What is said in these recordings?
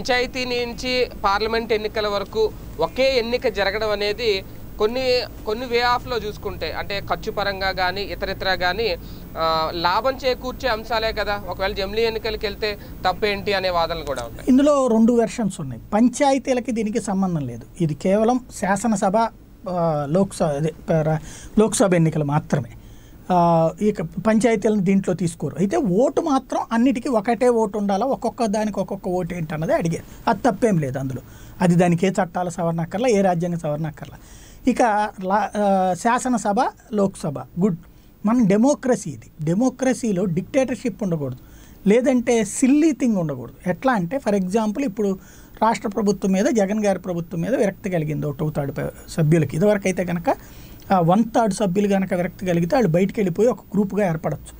పంచాయతీ నుంచి పార్లమెంట్ ఎన్నికల వరకు ఒకే ఎన్నిక జరగడం అనేది కొన్ని కొన్ని వే ఆఫ్లో చూసుకుంటే అంటే ఖర్చు పరంగా కానీ ఇతరితర కానీ లాభం చేకూర్చే అంశాలే కదా ఒకవేళ జమిలీ ఎన్నికలకి వెళ్తే తప్పేంటి అనే వాదనలు కూడా ఉంటాయి ఇందులో రెండు వెర్షన్స్ ఉన్నాయి పంచాయతీలకి దీనికి సంబంధం లేదు ఇది కేవలం శాసనసభ లోక్సభ లోక్సభ ఎన్నికలు మాత్రమే ఇక పంచాయతీలను దీంట్లో తీసుకోరు అయితే ఓటు మాత్రం అన్నిటికీ ఒకటే ఓటు ఉండాలా ఒక్కొక్క దానికి ఒక్కొక్క ఓటు ఏంటన్నది అడిగారు అది తప్పేం లేదు అందులో అది దానికి ఏ చట్టాల సవరణ అక్కర్లా ఏ రాజ్యాంగ సవరణ అక్కర్లా ఇక లా శాసనసభ లోక్సభ గుడ్ మన డెమోక్రసీ ఇది డెమోక్రసీలో డిక్టేటర్షిప్ ఉండకూడదు లేదంటే సిల్లీ థింగ్ ఉండకూడదు ఎట్లా అంటే ఫర్ ఎగ్జాంపుల్ ఇప్పుడు రాష్ట్ర ప్రభుత్వం మీద జగన్ గారి ప్రభుత్వం మీద విరక్తి కలిగింది ఓ టూ థర్డ్ సభ్యులకి ఇదివరకైతే కనుక వన్ థర్డ్ సభ్యులు కనుక కలిగితే వాళ్ళు బయటికి వెళ్ళిపోయి ఒక గ్రూప్గా ఏర్పడచ్చు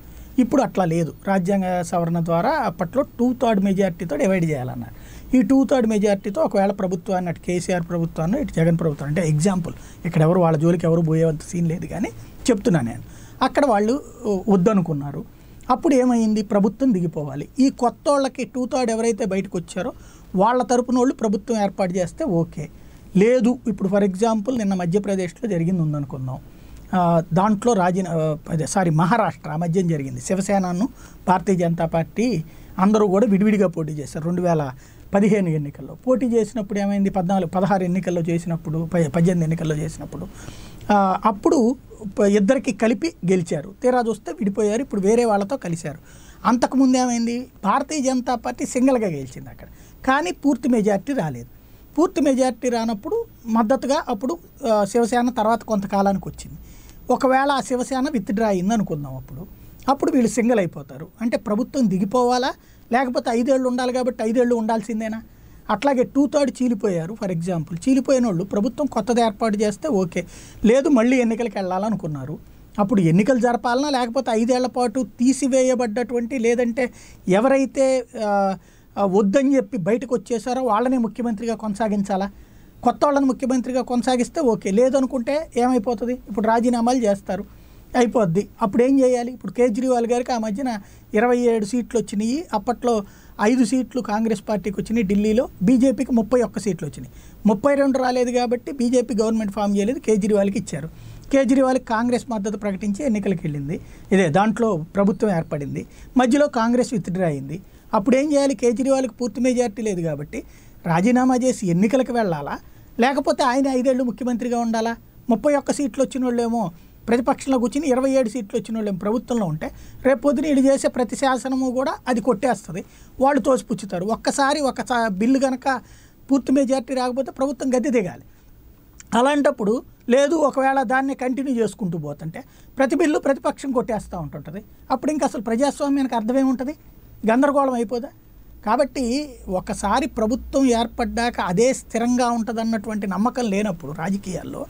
ఇప్పుడు అట్లా లేదు రాజ్యాంగ సవరణ ద్వారా అప్పట్లో టూ థర్డ్ మెజార్టీతో డివైడ్ చేయాలన్నారు ఈ టూ థర్డ్ మెజార్టీతో ఒకవేళ ప్రభుత్వాన్ని అటు కేసీఆర్ ప్రభుత్వాన్ని ఇటు జగన్ ప్రభుత్వం అంటే ఎగ్జాంపుల్ ఇక్కడ ఎవరు వాళ్ళ జోలికి ఎవరు పోయేవంత సీన్ లేదు కానీ చెప్తున్నా నేను అక్కడ వాళ్ళు వద్దనుకున్నారు అప్పుడు ఏమైంది ప్రభుత్వం దిగిపోవాలి ఈ కొత్త వాళ్ళకి టూ థర్డ్ ఎవరైతే బయటకు వచ్చారో వాళ్ళ తరపున వాళ్ళు ప్రభుత్వం ఏర్పాటు చేస్తే ఓకే లేదు ఇప్పుడు ఫర్ ఎగ్జాంపుల్ నిన్న మధ్యప్రదేశ్లో జరిగింది ఉందనుకుందాం దాంట్లో రాజీ సారీ మహారాష్ట్ర మధ్యం జరిగింది శివసేనను భారతీయ జనతా పార్టీ అందరూ కూడా విడివిడిగా పోటీ చేశారు రెండు వేల పదిహేను ఎన్నికల్లో పోటీ చేసినప్పుడు ఏమైంది పద్నాలుగు పదహారు ఎన్నికల్లో చేసినప్పుడు పద్దెనిమిది ఎన్నికల్లో చేసినప్పుడు అప్పుడు ఇద్దరికి కలిపి గెలిచారు తీరా చూస్తే విడిపోయారు ఇప్పుడు వేరే వాళ్ళతో కలిశారు అంతకుముందు ఏమైంది భారతీయ జనతా పార్టీ సింగిల్గా గెలిచింది అక్కడ కానీ పూర్తి మెజార్టీ రాలేదు పూర్తి మెజారిటీ రానప్పుడు మద్దతుగా అప్పుడు శివసేన తర్వాత కొంతకాలానికి వచ్చింది ఒకవేళ ఆ శివసేన విత్డ్రా అయింది అనుకుందాం అప్పుడు అప్పుడు వీళ్ళు సింగిల్ అయిపోతారు అంటే ప్రభుత్వం దిగిపోవాలా లేకపోతే ఐదేళ్ళు ఉండాలి కాబట్టి ఐదేళ్ళు ఉండాల్సిందేనా అట్లాగే టూ థర్డ్ చీలిపోయారు ఫర్ ఎగ్జాంపుల్ చీలిపోయిన వాళ్ళు ప్రభుత్వం కొత్తది ఏర్పాటు చేస్తే ఓకే లేదు మళ్ళీ ఎన్నికలకు వెళ్ళాలనుకున్నారు అప్పుడు ఎన్నికలు జరపాలన్నా లేకపోతే ఐదేళ్ల పాటు తీసివేయబడ్డటువంటి లేదంటే ఎవరైతే వద్దని చెప్పి బయటకు వచ్చేసారో వాళ్ళనే ముఖ్యమంత్రిగా కొనసాగించాలా కొత్త వాళ్ళని ముఖ్యమంత్రిగా కొనసాగిస్తే ఓకే లేదనుకుంటే ఏమైపోతుంది ఇప్పుడు రాజీనామాలు చేస్తారు అయిపోద్ది అప్పుడు ఏం చేయాలి ఇప్పుడు కేజ్రీవాల్ గారికి ఆ మధ్యన ఇరవై ఏడు సీట్లు వచ్చినాయి అప్పట్లో ఐదు సీట్లు కాంగ్రెస్ పార్టీకి వచ్చినాయి ఢిల్లీలో బీజేపీకి ముప్పై ఒక్క సీట్లు వచ్చినాయి ముప్పై రెండు రాలేదు కాబట్టి బీజేపీ గవర్నమెంట్ ఫామ్ చేయలేదు కేజ్రీవాల్కి ఇచ్చారు కేజ్రీవాల్కి కాంగ్రెస్ మద్దతు ప్రకటించి ఎన్నికలకు వెళ్ళింది ఇదే దాంట్లో ప్రభుత్వం ఏర్పడింది మధ్యలో కాంగ్రెస్ విత్డ్రా అయింది అప్పుడు ఏం చేయాలి కేజ్రీవాల్కి పూర్తి మెజార్టీ లేదు కాబట్టి రాజీనామా చేసి ఎన్నికలకు వెళ్ళాలా లేకపోతే ఆయన ఐదేళ్లు ముఖ్యమంత్రిగా ఉండాలా ముప్పై ఒక్క సీట్లు వచ్చిన వాళ్ళేమో ప్రతిపక్షంలో కూర్చుని ఇరవై ఏడు సీట్లు వచ్చిన వాళ్ళు ప్రభుత్వంలో ఉంటే రేపు పొద్దున వీళ్ళు చేసే ప్రతి శాసనము కూడా అది కొట్టేస్తుంది వాళ్ళు తోసిపుచ్చుతారు ఒక్కసారి ఒక బిల్లు కనుక పూర్తి మెజార్టీ రాకపోతే ప్రభుత్వం గద్దె దిగాలి అలాంటప్పుడు లేదు ఒకవేళ దాన్ని కంటిన్యూ చేసుకుంటూ పోతుంటే ప్రతి బిల్లు ప్రతిపక్షం కొట్టేస్తూ ఉంటుంటుంది అప్పుడు ఇంకా అసలు ప్రజాస్వామ్యానికి అర్థమేముంటుంది గందరగోళం అయిపోదా కాబట్టి ఒకసారి ప్రభుత్వం ఏర్పడ్డాక అదే స్థిరంగా ఉంటుందన్నటువంటి నమ్మకం లేనప్పుడు రాజకీయాల్లో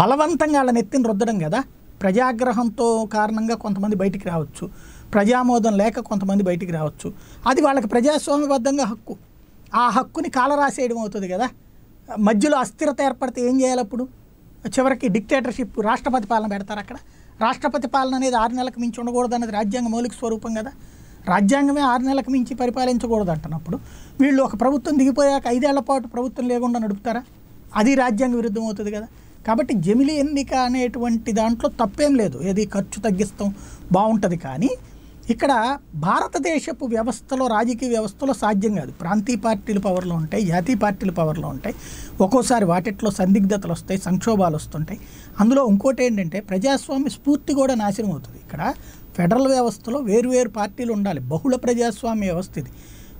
బలవంతంగా వాళ్ళ నెత్తిని రుద్దడం కదా ప్రజాగ్రహంతో కారణంగా కొంతమంది బయటికి రావచ్చు ప్రజామోదం లేక కొంతమంది బయటికి రావచ్చు అది వాళ్ళకి ప్రజాస్వామ్యబద్ధంగా హక్కు ఆ హక్కుని కాలరాసేయడం అవుతుంది కదా మధ్యలో అస్థిరత ఏర్పడితే ఏం చేయాలి అప్పుడు చివరికి డిక్టేటర్షిప్ రాష్ట్రపతి పాలన పెడతారు అక్కడ రాష్ట్రపతి పాలన అనేది ఆరు నెలలకు మించి ఉండకూడదు అన్నది రాజ్యాంగ మౌలిక స్వరూపం కదా రాజ్యాంగమే ఆరు నెలలకు మించి పరిపాలించకూడదు అంటున్నప్పుడు వీళ్ళు ఒక ప్రభుత్వం దిగిపోయాక ఐదేళ్ల పాటు ప్రభుత్వం లేకుండా నడుపుతారా అది రాజ్యాంగ విరుద్ధం అవుతుంది కదా కాబట్టి జమిలి ఎన్నిక అనేటువంటి దాంట్లో తప్పేం లేదు ఏది ఖర్చు తగ్గిస్తాం బాగుంటుంది కానీ ఇక్కడ భారతదేశపు వ్యవస్థలో రాజకీయ వ్యవస్థలో సాధ్యం కాదు ప్రాంతీయ పార్టీలు పవర్లో ఉంటాయి జాతీయ పార్టీలు పవర్లో ఉంటాయి ఒక్కోసారి వాటిట్లో సందిగ్ధతలు వస్తాయి సంక్షోభాలు వస్తుంటాయి అందులో ఇంకోటి ఏంటంటే ప్రజాస్వామ్య స్ఫూర్తి కూడా నాశనం అవుతుంది ఇక్కడ ఫెడరల్ వ్యవస్థలో వేరువేరు పార్టీలు ఉండాలి బహుళ ప్రజాస్వామ్య వ్యవస్థ ఇది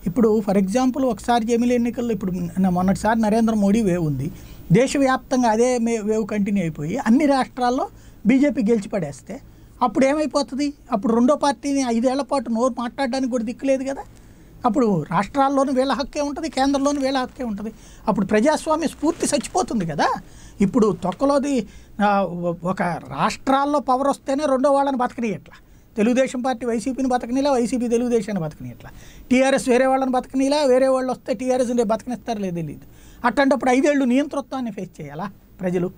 ఇప్పుడు ఫర్ ఎగ్జాంపుల్ ఒకసారి జమిలీ ఎన్నికల్లో ఇప్పుడు మొన్నటిసారి నరేంద్ర మోడీ వేవ్ ఉంది దేశవ్యాప్తంగా అదే వేవ్ కంటిన్యూ అయిపోయి అన్ని రాష్ట్రాల్లో బీజేపీ గెలిచి పడేస్తే అప్పుడు ఏమైపోతుంది అప్పుడు రెండో పార్టీని ఐదేళ్ల పాటు నోరు మాట్లాడడానికి కూడా దిక్కులేదు కదా అప్పుడు రాష్ట్రాల్లోనూ వేళ హక్కే ఉంటుంది కేంద్రంలోనూ వేళ హక్కే ఉంటుంది అప్పుడు ప్రజాస్వామ్య స్ఫూర్తి చచ్చిపోతుంది కదా ఇప్పుడు తొక్కలోది ఒక రాష్ట్రాల్లో పవర్ వస్తేనే రెండో వాళ్ళని బతకనియట్లా తెలుగుదేశం పార్టీ వైసీపీని బతకనిలా వైసీపీ తెలుగుదేశాన్ని బతకని ఇట్లా టీఆర్ఎస్ వేరే వాళ్ళని బతకనిలా వేరే వాళ్ళు వస్తే టీఆర్ఎస్ని బతకనిస్తారు లేదు అట్లాంటప్పుడు ఐదేళ్లు నియంతృత్వాన్ని ఫేస్ చేయాలా ప్రజలు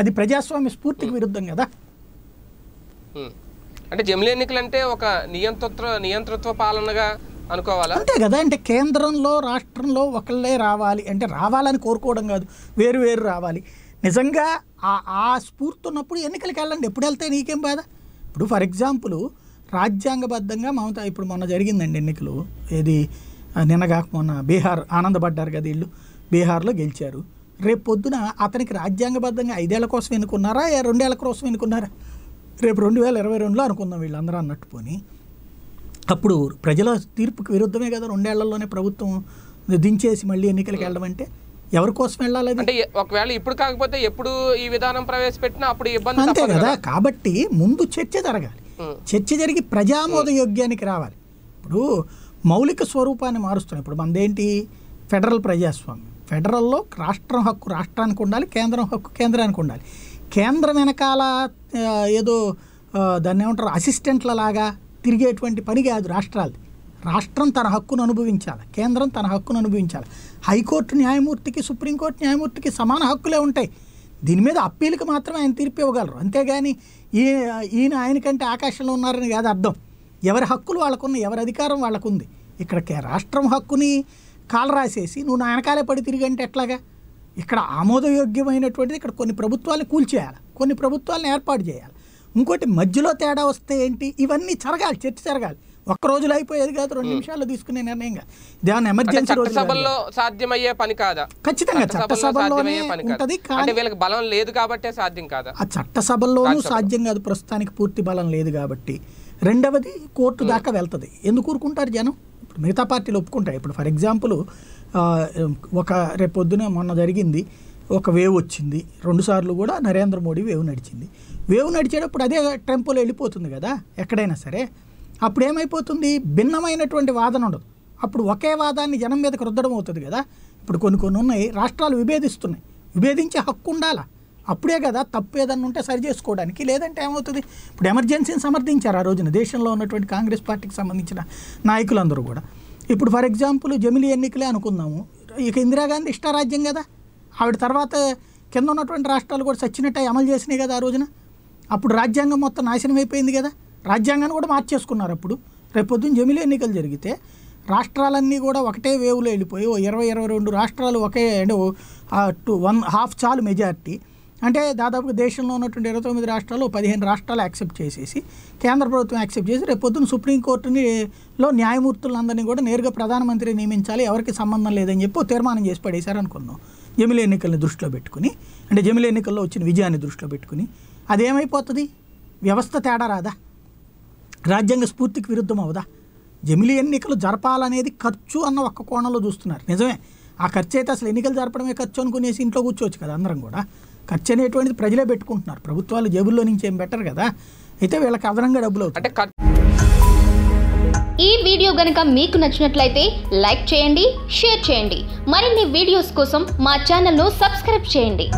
అది ప్రజాస్వామ్య స్ఫూర్తికి hmm. విరుద్ధం కదా hmm. అంటే జమిలీ ఎన్నికలు అంటే ఒక నియంత్రత్వ నియంతృత్వ పాలనగా అనుకోవాలా అంతే కదా అంటే కేంద్రంలో రాష్ట్రంలో ఒకళ్ళే రావాలి అంటే రావాలని కోరుకోవడం కాదు వేరు వేరు రావాలి నిజంగా ఆ స్ఫూర్తి ఉన్నప్పుడు ఎన్నికలకు వెళ్ళండి ఎప్పుడు వెళ్తే నీకేం బాధ ఇప్పుడు ఫర్ ఎగ్జాంపుల్ రాజ్యాంగబద్ధంగా మమత ఇప్పుడు మొన్న జరిగిందండి ఎన్నికలు ఏది నిన్నగాక మొన్న బీహార్ ఆనందపడ్డారు కదా వీళ్ళు బీహార్లో గెలిచారు రేపు పొద్దున అతనికి రాజ్యాంగబద్ధంగా ఐదేళ్ల కోసం ఎన్నుకున్నారా రెండేళ్ల కోసం ఎన్నుకున్నారా రేపు రెండు వేల ఇరవై రెండులో అనుకుందాం వీళ్ళందరూ అన్నట్టు పోని అప్పుడు ప్రజల తీర్పుకి విరుద్ధమే కదా రెండేళ్లలోనే ప్రభుత్వం దించేసి మళ్ళీ ఎన్నికలకు వెళ్ళడం అంటే ఎవరి కోసం వెళ్ళాలి అంటే ఒకవేళ ఇప్పుడు కాకపోతే ఎప్పుడు ఈ విధానం ప్రవేశపెట్టినా అప్పుడు ఇబ్బంది అంతే కదా కాబట్టి ముందు చర్చ జరగాలి చర్చ జరిగి ప్రజామోద యోగ్యానికి రావాలి ఇప్పుడు మౌలిక స్వరూపాన్ని మారుస్తున్నాం ఇప్పుడు మనదేంటి ఫెడరల్ ప్రజాస్వామ్యం ఫెడరల్లో రాష్ట్రం హక్కు రాష్ట్రానికి ఉండాలి కేంద్రం హక్కు కేంద్రానికి ఉండాలి కేంద్రం వెనకాల ఏదో దాన్ని ఏమంటారు అసిస్టెంట్ల లాగా తిరిగేటువంటి పని కాదు రాష్ట్రాలది రాష్ట్రం తన హక్కును అనుభవించాలి కేంద్రం తన హక్కును అనుభవించాలి హైకోర్టు న్యాయమూర్తికి సుప్రీంకోర్టు న్యాయమూర్తికి సమాన హక్కులే ఉంటాయి దీని మీద అప్పీల్కి మాత్రమే ఆయన తీర్పు ఇవ్వగలరు అంతేగాని ఈ ఈయన ఆయనకంటే ఆకాశంలో ఉన్నారని కాదు అర్థం ఎవరి హక్కులు వాళ్ళకున్న ఎవరి అధికారం వాళ్ళకుంది ఇక్కడ రాష్ట్రం హక్కుని కాలు రాసేసి నువ్వు నా వెనకాలే పడి తిరిగంటే ఎట్లాగా ఇక్కడ ఆమోదయోగ్యమైనటువంటిది ఇక్కడ కొన్ని ప్రభుత్వాలను కూల్చేయాలి కొన్ని ప్రభుత్వాలను ఏర్పాటు చేయాలి ఇంకోటి మధ్యలో తేడా వస్తే ఏంటి ఇవన్నీ జరగాలి చర్చ జరగాలి ఒక్క రోజులో అయిపోయేది కాదు రెండు నిమిషాల్లో తీసుకునే నిర్ణయంగా దాని ఎమర్జెన్సీ సభల్లో సాధ్యమయ్యే పని కాదా ఖచ్చితంగా చట్టసభల్లోనే ఉంటది కానీ వీళ్ళకి బలం లేదు కాబట్టి సాధ్యం కాదా ఆ చట్ట సభల్లోనూ సాధ్యం కాదు ప్రస్తుతానికి పూర్తి బలం లేదు కాబట్టి రెండవది కోర్టు దాకా వెళ్తుంది ఎందుకు ఊరుకుంటారు జనం ఇప్పుడు మిగతా పార్టీలు ఒప్పుకుంటాయి ఇప్పుడు ఫర్ ఎగ్జాంపుల్ ఒక రేపొద్దున మొన్న జరిగింది ఒక వేవ్ వచ్చింది రెండుసార్లు కూడా నరేంద్ర మోడీ వేవ్ నడిచింది వేవ్ నడిచేటప్పుడు అదే ట్రంప్లో వెళ్ళిపోతుంది కదా ఎక్కడైనా సరే అప్పుడు ఏమైపోతుంది భిన్నమైనటువంటి వాదన ఉండదు అప్పుడు ఒకే వాదాన్ని జనం మీదకి రుద్దడం అవుతుంది కదా ఇప్పుడు కొన్ని కొన్ని ఉన్నాయి రాష్ట్రాలు విభేదిస్తున్నాయి విభేదించే హక్కు ఉండాలా అప్పుడే కదా తప్పు ఏదన్నా ఉంటే సరి చేసుకోవడానికి లేదంటే ఏమవుతుంది ఇప్పుడు ఎమర్జెన్సీని సమర్థించారు ఆ రోజున దేశంలో ఉన్నటువంటి కాంగ్రెస్ పార్టీకి సంబంధించిన నాయకులందరూ కూడా ఇప్పుడు ఫర్ ఎగ్జాంపుల్ జమిలీ ఎన్నికలే అనుకుందాము ఇక ఇందిరాగాంధీ ఇష్టారాజ్యం కదా ఆవిడ తర్వాత కింద ఉన్నటువంటి రాష్ట్రాలు కూడా సచ్చినట్టయి అమలు చేసినాయి కదా ఆ రోజున అప్పుడు రాజ్యాంగం మొత్తం నాశనం అయిపోయింది కదా రాజ్యాంగాన్ని కూడా మార్చేసుకున్నారు అప్పుడు రేపొద్దున జమిలీ ఎన్నికలు జరిగితే రాష్ట్రాలన్నీ కూడా ఒకటే వేవ్లో వెళ్ళిపోయి ఓ ఇరవై ఇరవై రెండు రాష్ట్రాలు ఒకే అంటే టూ వన్ హాఫ్ చాలు మెజారిటీ అంటే దాదాపు దేశంలో ఉన్నటువంటి ఇరవై తొమ్మిది రాష్ట్రాలు పదిహేను రాష్ట్రాలు యాక్సెప్ట్ చేసేసి కేంద్ర ప్రభుత్వం యాక్సెప్ట్ చేసి రేపు పొద్దున సుప్రీంకోర్టుని లో న్యాయమూర్తులందరినీ కూడా నేరుగా ప్రధానమంత్రి నియమించాలి ఎవరికి సంబంధం లేదని చెప్పి తీర్మానం చేసి పడేశారు అనుకున్నాం జమిలీ ఎన్నికల్ని దృష్టిలో పెట్టుకుని అంటే జమిలీ ఎన్నికల్లో వచ్చిన విజయాన్ని దృష్టిలో పెట్టుకుని అదేమైపోతుంది వ్యవస్థ తేడా రాదా రాజ్యాంగ స్ఫూర్తికి విరుద్ధం అవుదా జమిలి ఎన్నికలు జరపాలనేది ఖర్చు అన్న ఒక్క కోణంలో చూస్తున్నారు నిజమే ఆ ఖర్చు అయితే అసలు ఎన్నికలు జరపడమే ఖర్చు అనుకునేసి ఇంట్లో కూర్చోవచ్చు కదా అందరం కూడా ఖర్చు అనేటువంటిది ప్రజలే పెట్టుకుంటున్నారు ప్రభుత్వాలు జేబుల్లో నుంచి ఏం బెటర్ కదా అయితే వీళ్ళకి అదనంగా డబ్బులు అవుతాయి ఈ వీడియో గనక మీకు నచ్చినట్లయితే లైక్ చేయండి షేర్ చేయండి మరిన్ని వీడియోస్ కోసం మా ఛానల్ను సబ్స్క్రైబ్ చేయండి